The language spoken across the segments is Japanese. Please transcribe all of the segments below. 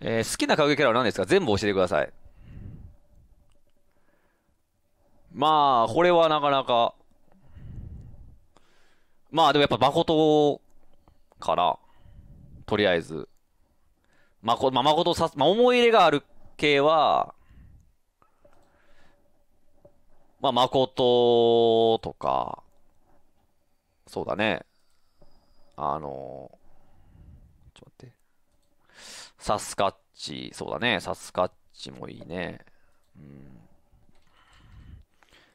えー、好きな影キャラは何ですか全部教えてください。まあ、これはなかなか。まあ、でもやっぱ誠から、とりあえず。まこ、まあ、誠さ、まあ、思い入れがある系は、まあ、誠とか、そうだね。あのー、ちょっと待って。サスカッチ、そうだね。サスカッチもいいね。うん。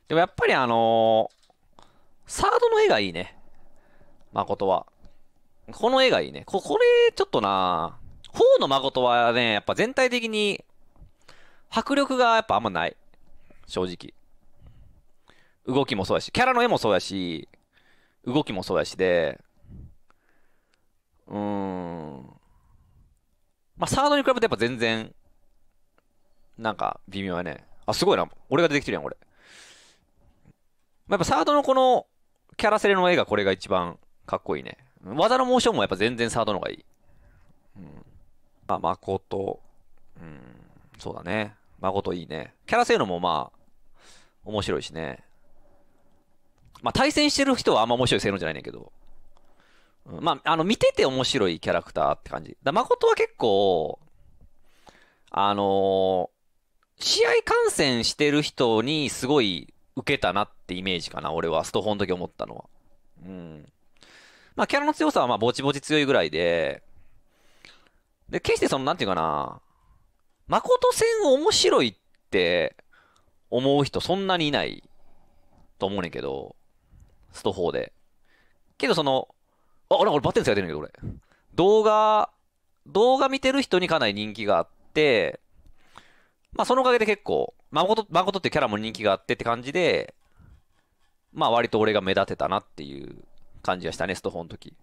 でもやっぱりあのー、サードの絵がいいね。誠は。この絵がいいね。こ、これ、ちょっとな頬の誠はね、やっぱ全体的に、迫力がやっぱあんまない。正直。動きもそうやし、キャラの絵もそうやし、動きもそうやしで、うーん。まあ、サードに比べてやっぱ全然、なんか微妙やね。あ、すごいな。俺が出てきてるやん、これ。まあ、やっぱサードのこのキャラセレの絵がこれが一番かっこいいね。技のモーションもやっぱ全然サードの方がいい。うん。まあ、誠。うん。そうだね。誠いいね。キャラ性能もまあ、面白いしね。まあ、対戦してる人はあんま面白い性能じゃないねんけど。うん、まあ、あの、見てて面白いキャラクターって感じ。だ誠は結構、あのー、試合観戦してる人にすごい受けたなってイメージかな、俺は、ストホンの時思ったのは。うん。まあ、キャラの強さは、まあ、ぼちぼち強いぐらいで、で、決してその、なんていうかな、誠戦面白いって思う人そんなにいないと思うねんけど、ストーで。けどその、あ、俺、俺バッテンスやってるんだけど、俺。動画、動画見てる人にかなり人気があって、まあ、そのおかげで結構、誠、誠ってキャラも人気があってって感じで、まあ、割と俺が目立てたなっていう感じがしたね、ストホの時。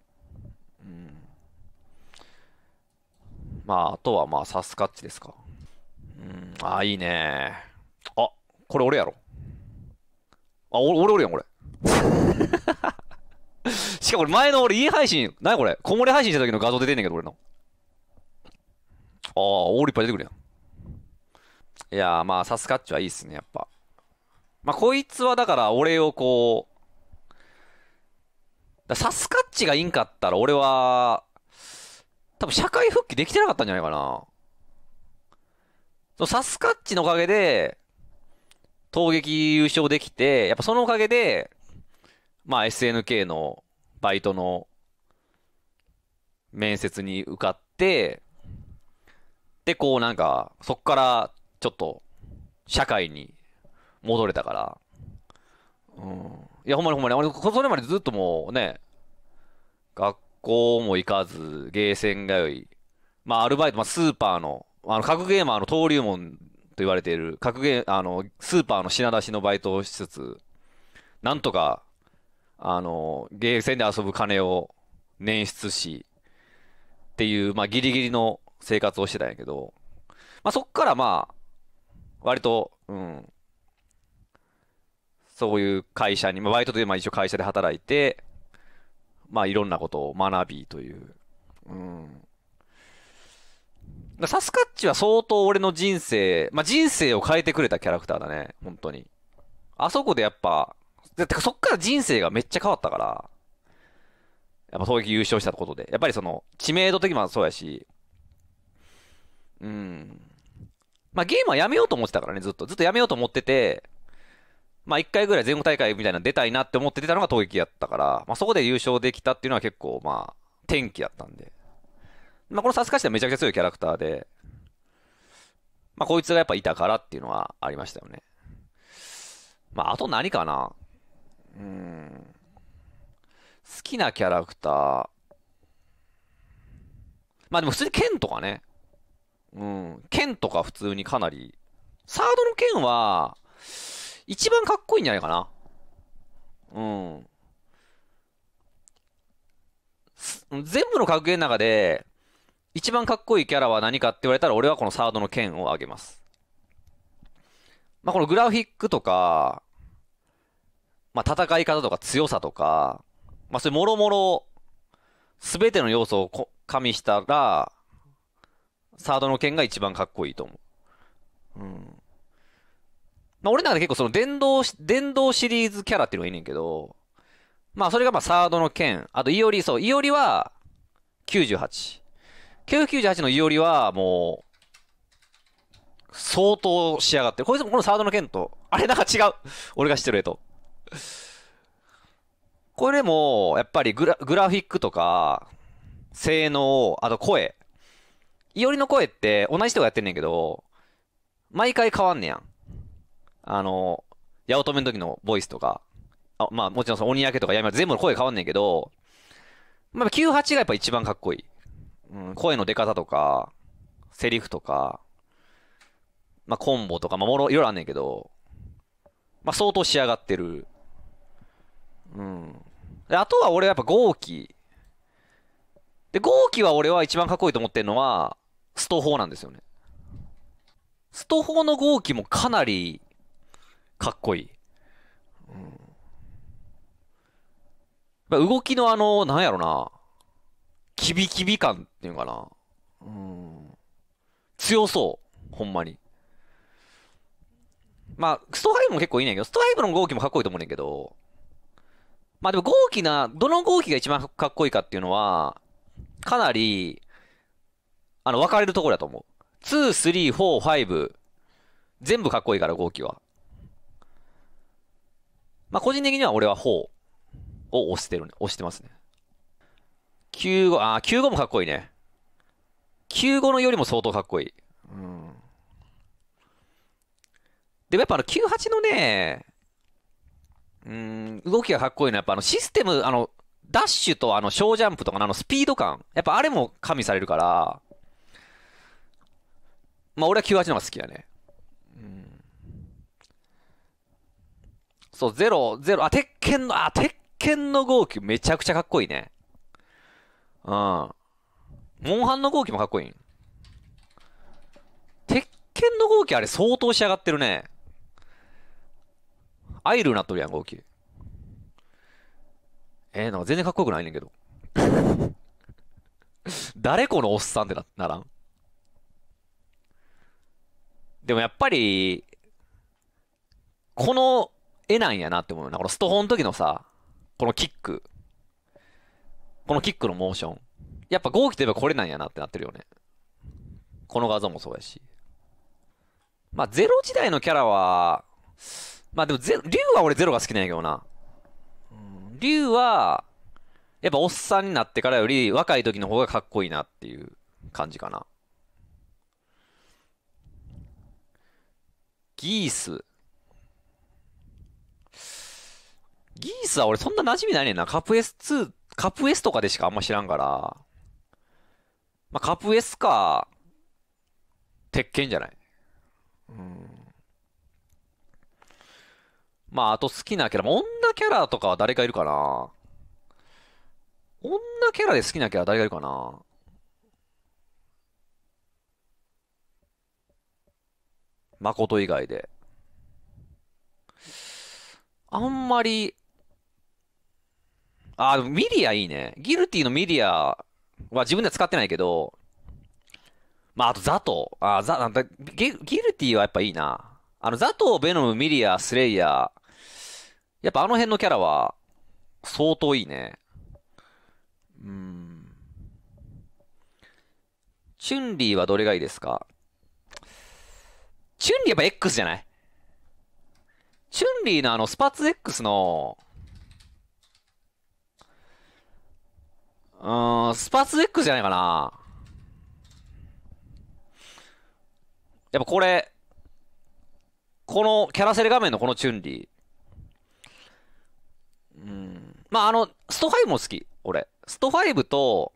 うん。まあ、あとはまあ、サスカッチですか。うん、ああ、いいね。あ、これ俺やろ。あ、俺、俺やん、これ。しかも前の俺家配信、なにこれこもれ配信した時の画像出てんねんけど、俺の。ああ、オールいっぱい出てくるやん。いやー、まあ、サスカッチはいいっすね、やっぱ。まあ、こいつはだから俺をこう、サスカッチがいんかったら俺は、多分社会復帰できてなかったんじゃないかな。そのサスカッチのおかげで、闘撃優勝できて、やっぱそのおかげで、まあ SNK のバイトの面接に受かって、で、こうなんか、そっからちょっと社会に戻れたから、うん。いや、ほんまにほんまに、俺、それまでずっともうね、学校も行かず、ゲーセン通い、まあ、アルバイト、まあ、スーパーの、あの、格ゲーマーの登竜門と言われている、格ゲー、あの、スーパーの品出しのバイトをしつつ、なんとかあの、ゲーセンで遊ぶ金を捻出し、っていう、まあ、ギリギリの生活をしてたんやけど、まあ、そっからまあ、割と、うん、そういう会社に、まあ、バイトでまあ一応会社で働いて、まあ、いろんなことを学びという、うん。サスカッチは相当俺の人生、まあ、人生を変えてくれたキャラクターだね、本当に。あそこでやっぱ、だってそっから人生がめっちゃ変わったから、やっぱ東撃優勝したことで。やっぱりその、知名度的にもそうやし、うん。まあゲームはやめようと思ってたからね、ずっと。ずっとやめようと思ってて、まあ一回ぐらい全国大会みたいなの出たいなって思って出たのが東撃やったから、まあそこで優勝できたっていうのは結構まあ、天気やったんで。まあこのサスカシはめちゃくちゃ強いキャラクターで、まあこいつがやっぱいたからっていうのはありましたよね。まああと何かなうん。好きなキャラクター。まあでも普通に剣とかね。うん。剣とか普通にかなり。サードの剣は、一番かっこいいんじゃないかな。うん。全部の格言の中で、一番かっこいいキャラは何かって言われたら、俺はこのサードの剣をあげます。まあ、このグラフィックとか、まあ、戦い方とか強さとか、まあ、そういうもろもろ、すべての要素を加味したら、サードの剣が一番かっこいいと思う。うん。まあ、俺なんで結構その電動、電動シリーズキャラっていうのがいいねんけど、まあ、それがまあ、サードの剣。あと、いおり、そう、いおりは、98。998のいおりは、もう、相当仕上がってる。こいつもこのサードの剣と、あれなんか違う。俺が知ってる絵と。これも、やっぱりグラグラフィックとか、性能、あと声。いおりの声って同じ人がやってんねんけど、毎回変わんねやん。あの、八乙女の時のボイスとか、あまあもちろんその鬼焼けとかめ全部の声変わんねんけど、まあ98がやっぱ一番かっこいい。うん、声の出方とか、セリフとか、まあコンボとか、まあもろいろいろあんねんけど、まあ相当仕上がってるうん。あとは俺やっぱ豪気。で、豪気は俺は一番かっこいいと思ってるのは、ストーなんですよね。ストーの豪気もかなり、かっこいい。うん。動きのあの、なんやろな。キビキビ感っていうかな。うん。強そう。ほんまに。まあ、ストイブも結構いいねんけど、ストイブの豪気もかっこいいと思うねんけど、まあでも合気な、どの合気が一番かっこいいかっていうのは、かなり、あの、分かれるところだと思う。2、3、4、5。全部かっこいいから、合気は。まあ個人的には俺は4を押してる、ね、押してますね。95、あ、95もかっこいいね。95のよりも相当かっこいい。うん。でもやっぱあの98のね、うん、動きがかっこいいのは、やっぱあのシステム、あの、ダッシュとあの、小ジャンプとかのあの、スピード感。やっぱあれも加味されるから、まあ俺は98の方が好きだね。うん。そう、ゼロ、ゼロ、あ、鉄拳の、あ、鉄拳の号機めちゃくちゃかっこいいね。うん。モンハンの号機もかっこいい。鉄拳の号機あれ相当仕上がってるね。アイルになっとるやん、合計。えー、なんか全然かっこよくないねんけど。誰このおっさんってなならんでもやっぱり、この絵なんやなって思うな。このストホンの時のさ、このキック。このキックのモーション。やっぱ豪気といえばこれなんやなってなってるよね。この画像もそうやし。まあ、ゼロ時代のキャラは、まあでもゼ、竜は俺ゼロが好きなんやけどな。竜は、やっぱおっさんになってからより若い時の方がかっこいいなっていう感じかな。ギース。ギースは俺そんな馴染みないねんな。カプエス2、カプエスとかでしかあんま知らんから。まあ、カプエスか、鉄拳じゃない。うん。まあ、あと好きなキャラ、女キャラとかは誰かいるかな女キャラで好きなキャラ誰がいるかな誠以外で。あんまり、あ、でもミリアいいね。ギルティのミリアは自分では使ってないけど、まあ、あとザト。あ、ザ、なんだ、ギルティはやっぱいいな。あの、ザト、ベノム、ミリア、スレイヤー、やっぱあの辺のキャラは、相当いいね。うん。チュンリーはどれがいいですかチュンリーやっぱ X じゃないチュンリーのあのスパッツ X の、うーん、スパッツ X じゃないかな。やっぱこれ、このキャラセル画面のこのチュンリー。うん。まあ、あの、スト5も好き、俺。スト5と、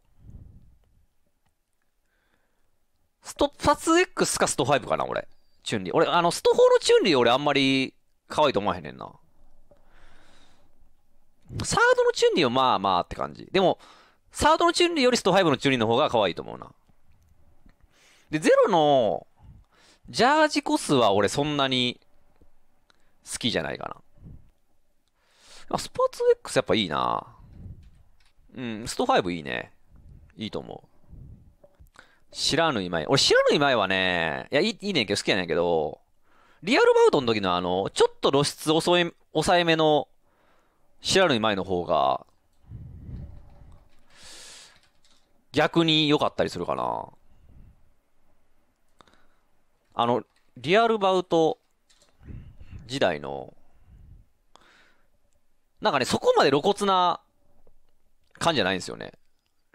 スト、ファツ X かスト5かな、俺。チュンリー。俺、あの、スト4のチュンリー俺あんまり可愛いと思わへんねんな。サードのチュンリーはまあまあって感じ。でも、サードのチュンリーよりスト5のチュンリーの方が可愛いと思うな。で、ゼロの、ジャージコスは俺そんなに好きじゃないかな。あ、スポーツ X やっぱいいな。うん、スト5いいね。いいと思う。知らぬ今井。俺知らぬ今井はね、いや、いいいいねんけど、好きやねんけど、リアルバウトの時のあの、ちょっと露出遅い、抑えめの、知らぬ今井の方が、逆に良かったりするかな。あの、リアルバウト時代のなんかね、そこまで露骨な感じじゃないんですよね。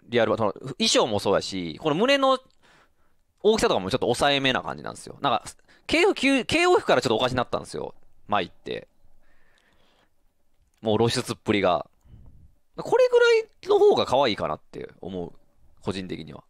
リアルは、その、衣装もそうやし、この胸の大きさとかもちょっと抑えめな感じなんですよ。なんか、KOF、からちょっとおかしになったんですよ。舞って。もう露出っぷりが。これぐらいの方が可愛いかなって思う。個人的には。